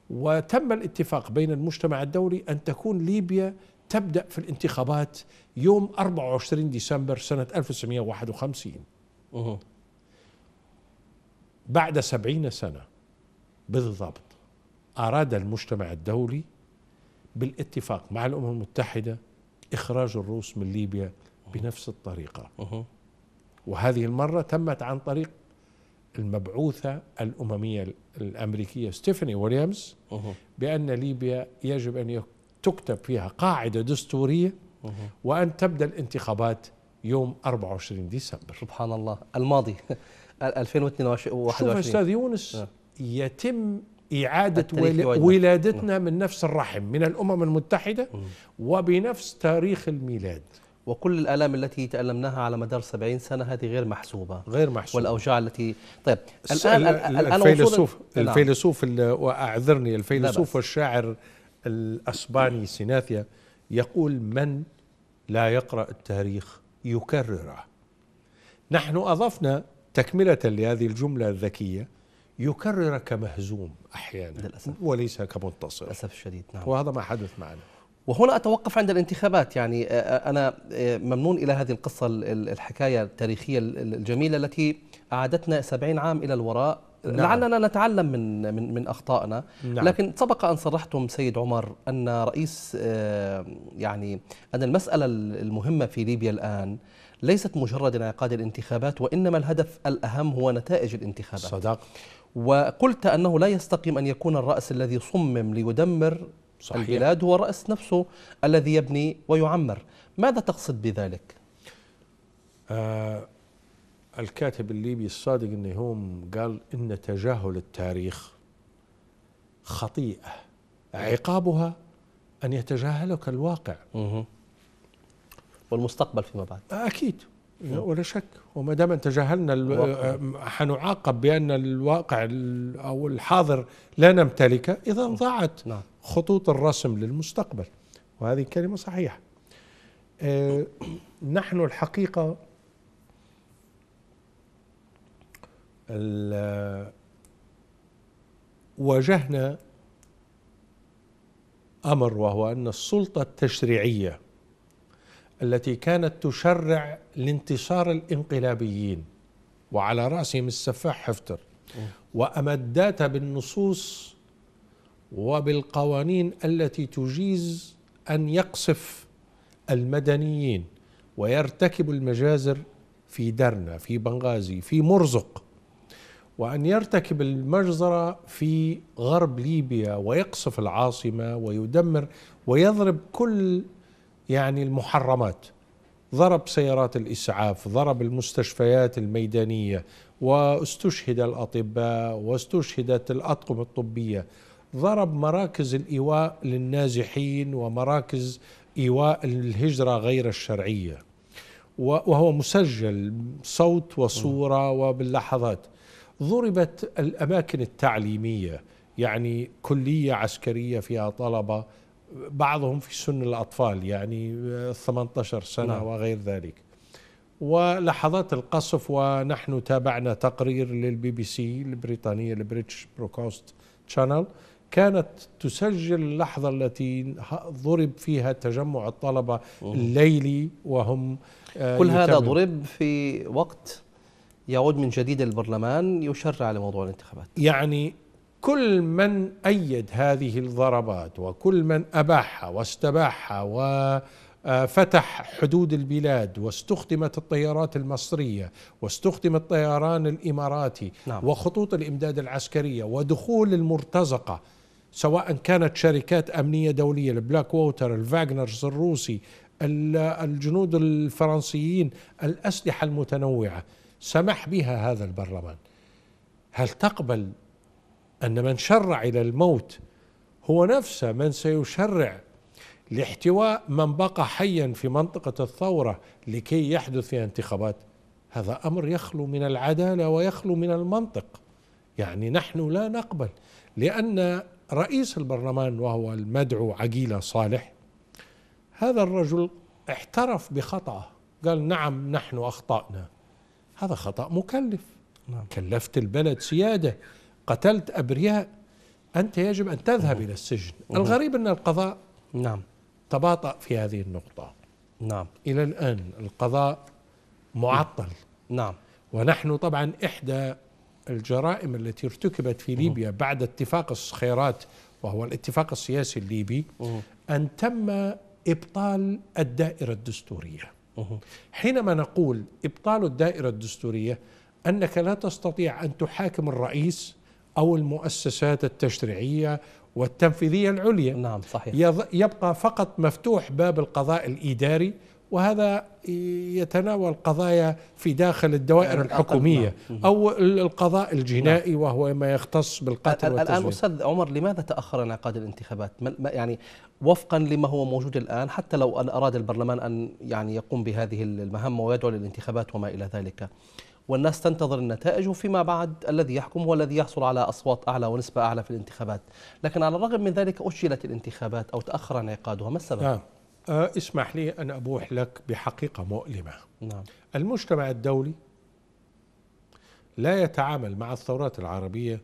Speaker 2: وتم الاتفاق بين المجتمع الدولي أن تكون ليبيا تبدأ في الانتخابات يوم 24 ديسمبر سنة 1951 أوه. بعد سبعين سنة بالضبط أراد المجتمع الدولي بالاتفاق مع الأمم المتحدة إخراج الروس من ليبيا بنفس الطريقة أوه. وهذه المرة تمت عن طريق المبعوثة الأممية الأمريكية ستيفاني ويليامز بأن ليبيا يجب أن يكون تكتب فيها قاعدة دستورية وأن تبدأ الانتخابات يوم
Speaker 1: 24 ديسمبر سبحان الله الماضي 2022 شوف أستاذ يونس نعم.
Speaker 2: يتم
Speaker 1: إعادة ولادتنا نعم. من نفس الرحم من الأمم المتحدة وبنفس تاريخ الميلاد وكل الآلام التي تألمناها على مدار 70 سنة هذه غير محسوبة غير محسوبة والأوجاع التي طيب الآن الآن الفيلسوف نعم. الفيلسوف وأعذرني الفيلسوف والشاعر الاسباني
Speaker 2: سيناثيا يقول من لا يقرا التاريخ يكرره نحن اضفنا تكمله لهذه الجمله الذكيه يكرر
Speaker 1: كمهزوم احيانا للأسف. وليس كمنتصر للاسف الشديد نعم وهذا ما حدث معنا وهنا اتوقف عند الانتخابات يعني آه، آه، انا آه، ممنون الى هذه القصه الحكايه التاريخيه الجميله التي اعادتنا 70 عام الى الوراء نعم. لعلنا نتعلم من من من اخطائنا نعم. لكن سبق ان صرحتم سيد عمر ان رئيس آه، يعني ان المساله المهمه في ليبيا الان ليست مجرد انعقاد الانتخابات وانما الهدف الاهم هو نتائج الانتخابات صدق وقلت انه لا يستقيم ان يكون الراس الذي صمم ليدمر صحيح. البلاد هو الراس نفسه الذي يبني ويعمر ماذا تقصد بذلك
Speaker 2: آه الكاتب الليبي الصادق النيهوم قال إن تجاهل التاريخ خطيئة عقابها أن يتجاهلك الواقع
Speaker 1: مه. والمستقبل فيما بعد
Speaker 2: أكيد ولا شك وما دام تجاهلنا حنعاقب بأن الواقع أو الحاضر لا نمتلكه إذا ضاعت نعم. خطوط الرسم للمستقبل وهذه كلمة صحيحة آه، نحن الحقيقة واجهنا امر وهو ان السلطه التشريعيه التي كانت تشرع لانتصار الانقلابيين وعلى راسهم السفاح حفتر وامدات بالنصوص وبالقوانين التي تجيز ان يقصف المدنيين ويرتكب المجازر في درنا في بنغازي في مرزق وأن يرتكب المجزرة في غرب ليبيا ويقصف العاصمة ويدمر ويضرب كل يعني المحرمات ضرب سيارات الإسعاف ضرب المستشفيات الميدانية واستشهد الأطباء واستشهدت الأطقم الطبية ضرب مراكز الإيواء للنازحين ومراكز إيواء الهجرة غير الشرعية وهو مسجل صوت وصورة وباللحظات ضربت الاماكن التعليميه يعني كليه عسكريه فيها طلبه بعضهم في سن الاطفال يعني 18 سنه نعم. وغير ذلك ولحظات القصف ونحن تابعنا تقرير للبي بي سي البريطانيه البريتش بروكوست تشانل كانت تسجل اللحظه التي ضرب فيها تجمع الطلبه الليلي وهم آه، كل هذا ضرب
Speaker 1: في وقت يعود من جديد البرلمان يشرع لموضوع الانتخابات يعني
Speaker 2: كل من أيد هذه الضربات وكل من أباحها واستباحها وفتح آه، حدود البلاد واستخدمت الطيارات المصرية واستخدم الطيران الإماراتي نعم. وخطوط الإمداد العسكرية ودخول المرتزقة سواء كانت شركات أمنية دولية البلاك ووتر الفاغنرز الروسي الجنود الفرنسيين الأسلحة المتنوعة سمح بها هذا البرلمان هل تقبل أن من شرع إلى الموت هو نفسه من سيشرع لاحتواء من بقى حيا في منطقة الثورة لكي يحدث فيها انتخابات هذا أمر يخلو من العدالة ويخلو من المنطق يعني نحن لا نقبل لأن رئيس البرلمان وهو المدعو عقيلة صالح هذا الرجل اعترف بخطأه قال نعم نحن أخطأنا هذا خطأ مكلف نعم. كلفت البلد سيادة قتلت أبرياء أنت يجب أن تذهب مم. إلى السجن مم. الغريب أن القضاء نعم تباطأ في هذه النقطة نعم إلى الآن القضاء معطل نعم ونحن طبعا إحدى الجرائم التي ارتكبت في ليبيا بعد اتفاق الصخيرات وهو الاتفاق السياسي الليبي أن تم إبطال الدائرة الدستورية حينما نقول ابطال الدائره الدستوريه انك لا تستطيع ان تحاكم الرئيس او المؤسسات التشريعيه والتنفيذيه العليا نعم صحيح يبقى فقط مفتوح باب القضاء الاداري وهذا يتناول قضايا في داخل
Speaker 1: الدوائر يعني الحكومية نعم.
Speaker 2: أو القضاء الجنائي نعم. وهو ما يختص بالقتل والتزوير الآن أستاذ
Speaker 1: عمر لماذا تأخر انعقاد الانتخابات يعني وفقا لما هو موجود الآن حتى لو أن أراد البرلمان أن يعني يقوم بهذه المهمة ويدعو للانتخابات وما إلى ذلك والناس تنتظر النتائج وفيما بعد الذي يحكم هو الذي يحصل على أصوات أعلى ونسبة أعلى في الانتخابات لكن على الرغم من ذلك أجلت الانتخابات أو تأخر انعقادها ما السبب؟ آه. آه، اسمح لي أن أبوح لك بحقيقة مؤلمة نعم. المجتمع
Speaker 2: الدولي لا يتعامل مع الثورات العربية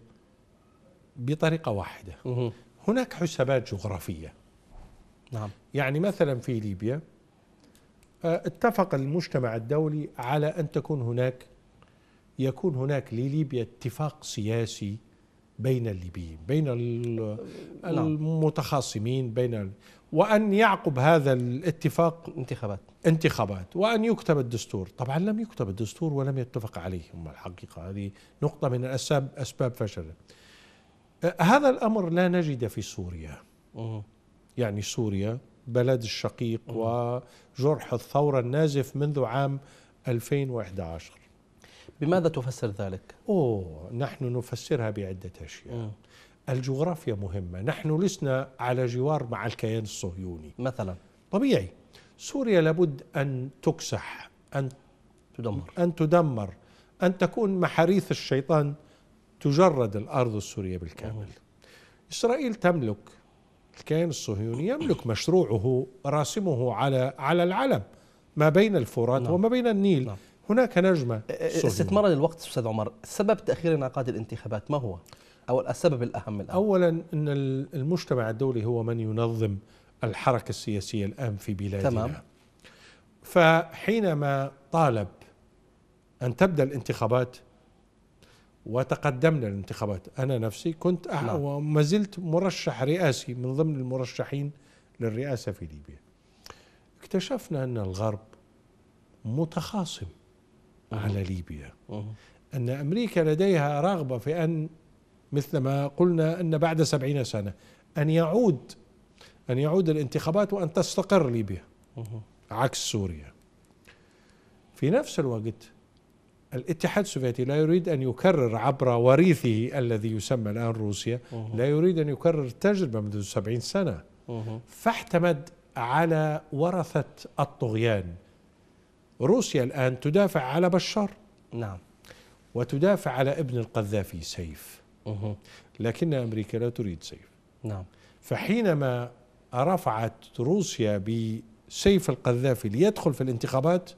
Speaker 2: بطريقة واحدة مه. هناك حسابات جغرافية نعم. يعني مثلا في ليبيا آه، اتفق المجتمع الدولي على أن تكون هناك يكون هناك لليبيا اتفاق سياسي بين الليبيين بين نعم. المتخاصمين بين وأن يعقب هذا الاتفاق انتخابات انتخابات وأن يكتب الدستور طبعا لم يكتب الدستور ولم يتفق عليه هم الحقيقة هذه نقطة من أسباب, أسباب فشله أه، هذا الأمر لا نجد في سوريا يعني سوريا بلد الشقيق وجرح الثورة النازف منذ عام 2011 بماذا تفسر ذلك؟ أوه نحن نفسرها بعدة أشياء الجغرافيا مهمة نحن لسنا على جوار مع الكيان الصهيوني مثلا طبيعي سوريا لابد أن تكسح أن تدمر أن تدمر أن تكون محاريث الشيطان تجرد الأرض السورية بالكامل أوه. إسرائيل تملك الكيان الصهيوني يملك مشروعه راسمه على على العلم ما بين الفرات نعم. وما بين النيل نعم.
Speaker 1: هناك نجمة أه، أه، أه، استثمارا للوقت أستاذ عمر سبب تأخير انعقاد الانتخابات ما هو؟ أو السبب الأهم الآن؟ أولا أن المجتمع الدولي هو من ينظم الحركة
Speaker 2: السياسية الآن في بلادنا تمام فحينما طالب أن تبدأ الانتخابات وتقدمنا الانتخابات أنا نفسي كنت نعم. وما زلت مرشح رئاسي من ضمن المرشحين للرئاسة في ليبيا اكتشفنا أن الغرب متخاصم على ليبيا أن أمريكا لديها رغبة في أن مثل ما قلنا أن بعد سبعين سنة أن يعود أن يعود الانتخابات وأن تستقر ليبيا عكس سوريا في نفس الوقت الاتحاد السوفيتي لا يريد أن يكرر عبر وريثه الذي يسمى الآن روسيا لا يريد أن يكرر تجربة منذ سبعين سنة فاعتمد على ورثة الطغيان روسيا الآن تدافع على بشار نعم وتدافع على ابن القذافي سيف لكن أمريكا لا تريد سيف نعم فحينما رفعت روسيا بسيف القذافي ليدخل في الانتخابات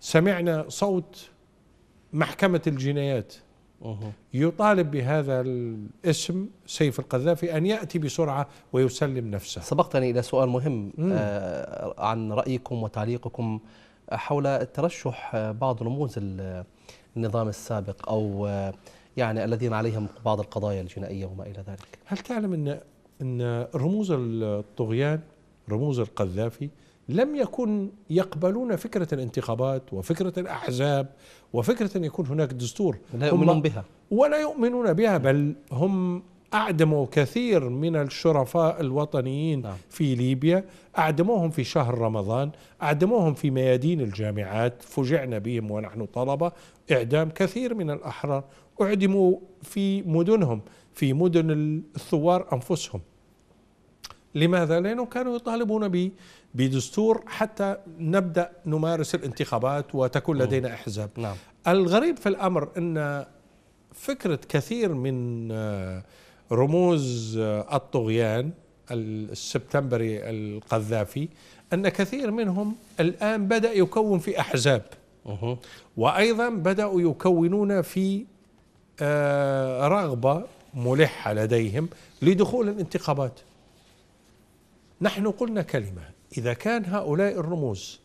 Speaker 2: سمعنا صوت محكمة الجنايات يطالب
Speaker 1: بهذا الاسم سيف القذافي أن يأتي بسرعة ويسلم نفسه سبقتني إلى سؤال مهم آه عن رأيكم وتعليقكم حول ترشح آه، بعض رموز النظام السابق أو آه، يعني الذين عليهم بعض القضايا الجنائية وما إلى ذلك
Speaker 2: هل تعلم أن
Speaker 1: أن رموز
Speaker 2: الطغيان رموز القذافي لم يكن يقبلون فكرة الانتخابات وفكرة الأحزاب وفكرة أن يكون هناك دستور لا يؤمنون بها ولا يؤمنون بها بل هم أعدموا كثير من الشرفاء الوطنيين نعم. في ليبيا أعدموهم في شهر رمضان أعدموهم في ميادين الجامعات فجعنا بهم ونحن طلبة إعدام كثير من الأحرار أعدموا في مدنهم في مدن الثوار أنفسهم لماذا؟ لأنهم كانوا يطالبون بدستور حتى نبدأ نمارس الانتخابات وتكون لدينا أحزاب نعم. الغريب في الأمر أن فكرة كثير من آه، رموز آه، الطغيان السبتمبري القذافي أن كثير منهم الآن بدأ يكون في أحزاب وأيضا بدأوا يكونون في آه، رغبة ملحة لديهم لدخول الانتخابات نحن قلنا كلمة إذا كان هؤلاء الرموز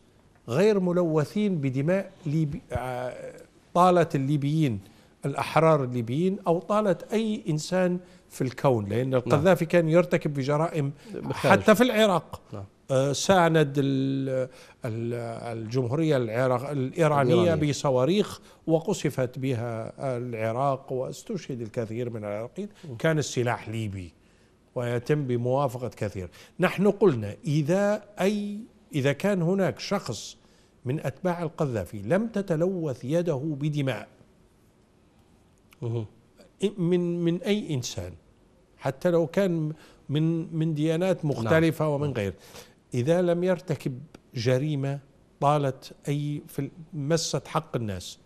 Speaker 2: غير ملوثين بدماء ليبي آه، طالة الليبيين الأحرار الليبيين أو طالة أي إنسان في الكون لأن نعم. القذافي نعم. كان يرتكب بخارج. حتى في العراق نعم. آه، ساند الجمهورية العراق الإيرانية, الإيرانية بصواريخ وقصفت بها العراق واستشهد الكثير من العراقيين نعم. كان السلاح ليبي ويتم بموافقة كثير نحن قلنا إذا أي إذا كان هناك شخص من أتباع القذافي لم تتلوث يده بدماء من من أي إنسان حتى لو كان من من ديانات مختلفة نعم. ومن نعم. غير إذا لم يرتكب جريمة طالت أي في مست حق الناس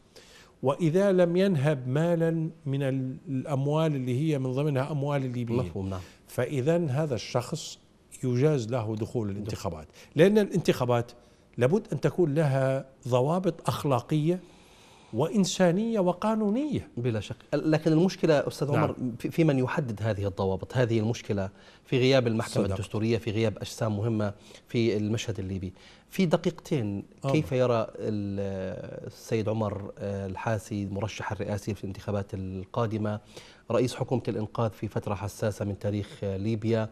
Speaker 2: وإذا لم ينهب مالا من الأموال اللي هي من ضمنها أموال الليبيين مفهوم نعم فإذا هذا الشخص يجاز له دخول الانتخابات لأن الانتخابات لابد أن تكون لها ضوابط
Speaker 1: أخلاقية وإنسانية وقانونية بلا شك لكن المشكلة أستاذ نعم. عمر في من يحدد هذه الضوابط هذه المشكلة في غياب المحكمة صدق. الدستورية في غياب أجسام مهمة في المشهد الليبي في دقيقتين آه. كيف يرى السيد عمر آه، الحاسي المرشح الرئاسي في الانتخابات القادمة رئيس حكومة الإنقاذ في فترة حساسة من تاريخ ليبيا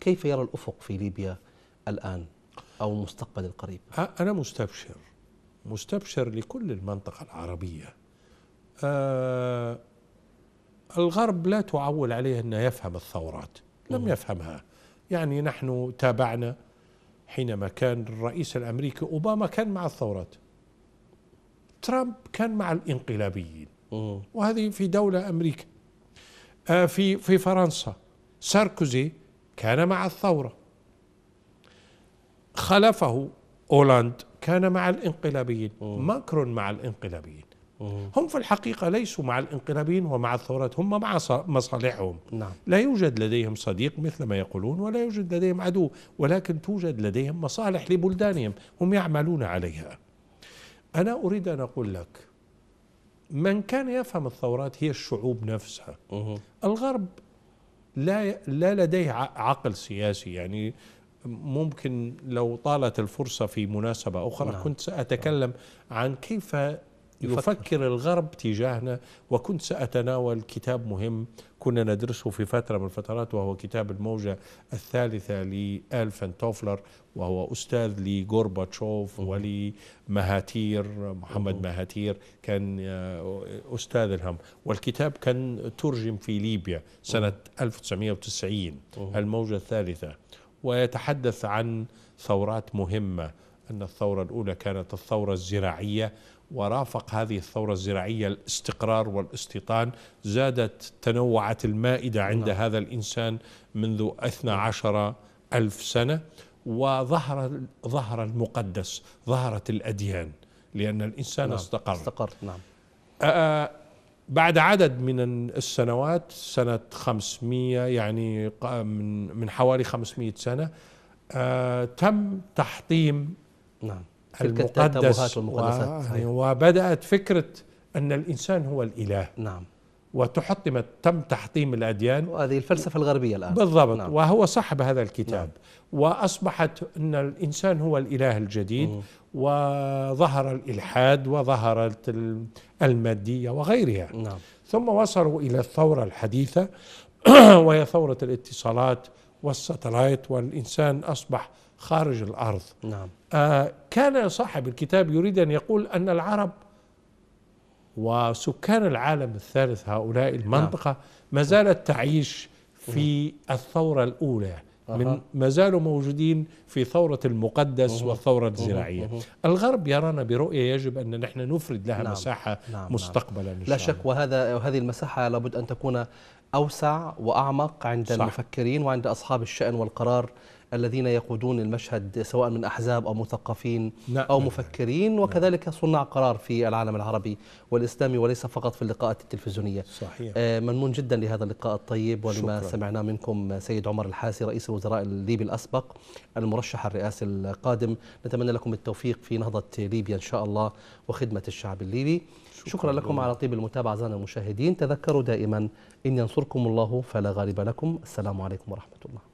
Speaker 1: كيف يرى الأفق في ليبيا الآن أو المستقبل القريب أنا مستبشر
Speaker 2: مستبشر لكل المنطقة العربية آه الغرب لا تعول عليه أنه يفهم الثورات لم يفهمها يعني نحن تابعنا حينما كان الرئيس الأمريكي أوباما كان مع الثورات ترامب كان مع الانقلابيين وهذه في دولة أمريكا آه، في في فرنسا ساركوزي كان مع الثورة خلفه أولاند كان مع الانقلابيين أوه. ماكرون مع الانقلابيين أوه. هم في الحقيقة ليسوا مع الانقلابيين ومع الثورات هم مع مصالحهم نعم. لا يوجد لديهم صديق مثل ما يقولون ولا يوجد لديهم عدو ولكن توجد لديهم مصالح لبلدانهم هم يعملون عليها أنا أريد أن أقول لك من كان يفهم الثورات هي الشعوب نفسها أوه. الغرب لا لا لديه عقل سياسي يعني ممكن لو طالت الفرصة في مناسبة أخرى نعم. كنت سأتكلم نعم. عن كيف يفكر, يفكر الغرب تجاهنا وكنت سأتناول كتاب مهم كنا ندرسه في فترة من الفترات وهو كتاب الموجة الثالثة لألفن توفلر وهو أستاذ لغورباتشوف ولمهاتير محمد مهاتير كان آه، أستاذ الهم والكتاب كان ترجم في ليبيا سنة 1990 الموجة الثالثة ويتحدث عن ثورات مهمة أن الثورة الأولى كانت الثورة الزراعية ورافق هذه الثورة الزراعية الاستقرار والاستيطان زادت تنوعت المائدة عند نعم. هذا الإنسان منذ نعم. أثنى عشر ألف سنة وظهر ظهر المقدس ظهرت الأديان لأن
Speaker 1: الإنسان نعم. استقر استقر نعم
Speaker 2: آه بعد عدد من السنوات سنة 500 يعني من حوالي 500 سنة آه تم تحطيم نعم تلك المقدس والمقدسات و... يعني وبدأت فكرة أن الإنسان هو الإله نعم وتحطمت تم تحطيم الأديان وهذه الفلسفة الغربية الآن بالضبط نعم. وهو صاحب هذا الكتاب نعم. وأصبحت أن الإنسان هو الإله الجديد مم. وظهر الإلحاد وظهرت المادية وغيرها نعم. ثم وصلوا إلى الثورة الحديثة وهي ثورة الاتصالات والستلايت والإنسان أصبح خارج الأرض نعم. كان صاحب الكتاب يريد أن يقول أن العرب وسكان العالم الثالث هؤلاء المنطقة نعم. ما زالت تعيش في الثورة الأولى من ما زالوا موجودين في ثورة المقدس والثورة الزراعية
Speaker 1: الغرب يرانا برؤية يجب أن نحن نفرد لها نعم. مساحة نعم، مستقبلا لا شك وهذا وهذه المساحة لابد أن تكون أوسع وأعمق عند المفكرين وعند أصحاب الشأن والقرار الذين يقودون المشهد سواء من أحزاب أو مثقفين نعم أو مفكرين وكذلك صناع قرار في العالم العربي والإسلامي وليس فقط في اللقاءات التلفزيونية صحيح آه، منمون جدا لهذا اللقاء الطيب ولما شكرا. سمعناه منكم سيد عمر الحاسي رئيس الوزراء الليبي الأسبق المرشح الرئاسي القادم نتمنى لكم التوفيق في نهضة ليبيا إن شاء الله وخدمة الشعب الليبي شكرا, شكرا لكم على طيب المتابعة أعزائنا المشاهدين تذكروا دائما إن ينصركم الله فلا غالب لكم السلام عليكم ورحمة الله